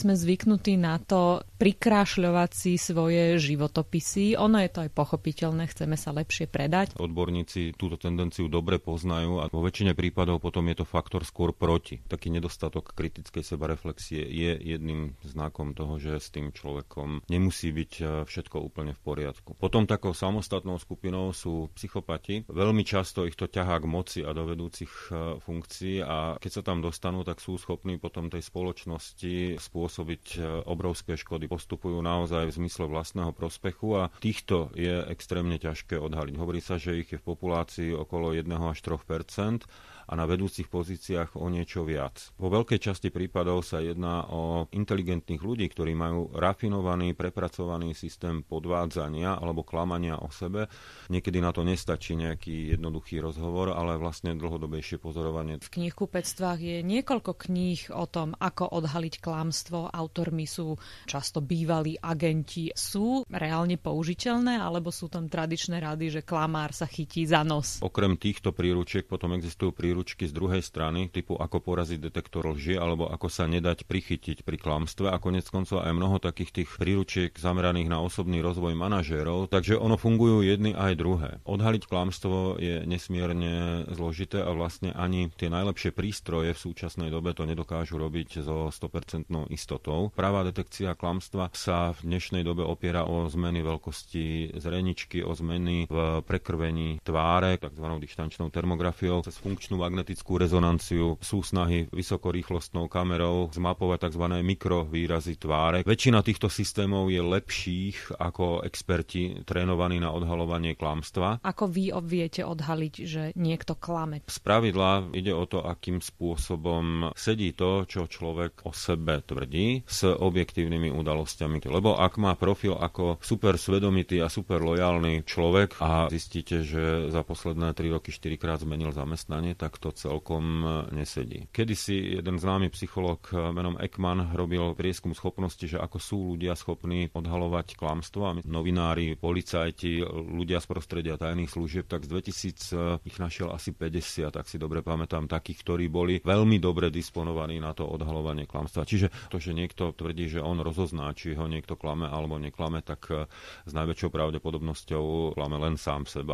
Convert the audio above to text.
sme zvyknutí na to prikrášľovať si svoje životopisy. Ono je to aj pochopiteľné, chceme sa lepšie predať. Odborníci túto tendenciu dobre poznajú a vo väčšine prípadov potom je to faktor skôr proti. Taký nedostatok kritickej sebareflexie je jedným znakom toho, že s tým človekom nemusí byť e, všetko úplne v poriadku. Potom takou samostatnou skupinou sú psychopati. Veľmi často ich to ťahá k moci a do vedúcich e, funkcií a keď sa tam dostanú, tak sú schopní potom tej spoločnosti spôsobiť spôsobiť e, obrovské škody. Postupujú naozaj v zmysle vlastného prospechu a týchto je extrémne ťažké odhaliť. Hovorí sa, že ich je v populácii okolo 1 až 3 a na vedúcich pozíciách o niečo viac. Vo veľkej časti prípadov sa jedná o inteligentných ľudí, ktorí majú rafinovaný, prepracovaný systém podvádzania alebo klamania o sebe. Niekedy na to nestačí nejaký jednoduchý rozhovor, ale vlastne dlhodobejšie pozorovanie. V knihkupectvách je niekoľko kníh o tom, ako odhaliť klamstvo vlastníctvo, autormi sú často bývalí agenti. Sú reálne použiteľné, alebo sú tam tradičné rady, že klamár sa chytí za nos? Okrem týchto príručiek potom existujú príručky z druhej strany, typu ako poraziť detektor lži, alebo ako sa nedať prichytiť pri klamstve a konec koncov aj mnoho takých tých príručiek zameraných na osobný rozvoj manažérov, takže ono fungujú jedny aj druhé. Odhaliť klamstvo je nesmierne zložité a vlastne ani tie najlepšie prístroje v súčasnej dobe to nedokážu robiť so 100% neistotou. Práva detekcia klamstva sa v dnešnej dobe opiera o zmeny veľkosti zreničky, o zmeny v prekrvení tváre, tzv. dištančnou termografiou, cez funkčnú magnetickú rezonanciu. Sú snahy vysokorýchlostnou kamerou zmapovať tzv. mikrovýrazy tváre. Väčšina týchto systémov je lepších ako experti trénovaní na odhalovanie klamstva. Ako vy viete odhaliť, že niekto klame? Z pravidla ide o to, akým spôsobom sedí to, čo človek o sebe tvrdí ladí s objektívnymi udalosťami. Lebo ak má profil ako super svedomitý a super lojálny človek a zistíte, že za posledné 3 roky 4 krát zmenil zamestnanie, tak to celkom eh, nesedí. Kedy si jeden známy psychológ eh, menom Ekman robil prieskum schopnosti, že ako sú ľudia schopní odhalovať klamstvo a novinári, policajti, ľudia z prostredia tajných služieb, tak z 2000 eh, ich našiel asi 50, tak si dobre pamätám, takých, ktorí boli veľmi dobre disponovaní na to odhalovanie klamstva. Čiže to, akože niekto tvrdí, že on rozozná, či ho niekto klame alebo neklame, tak eh, s najväčšou pravdepodobnosťou klame len sám seba.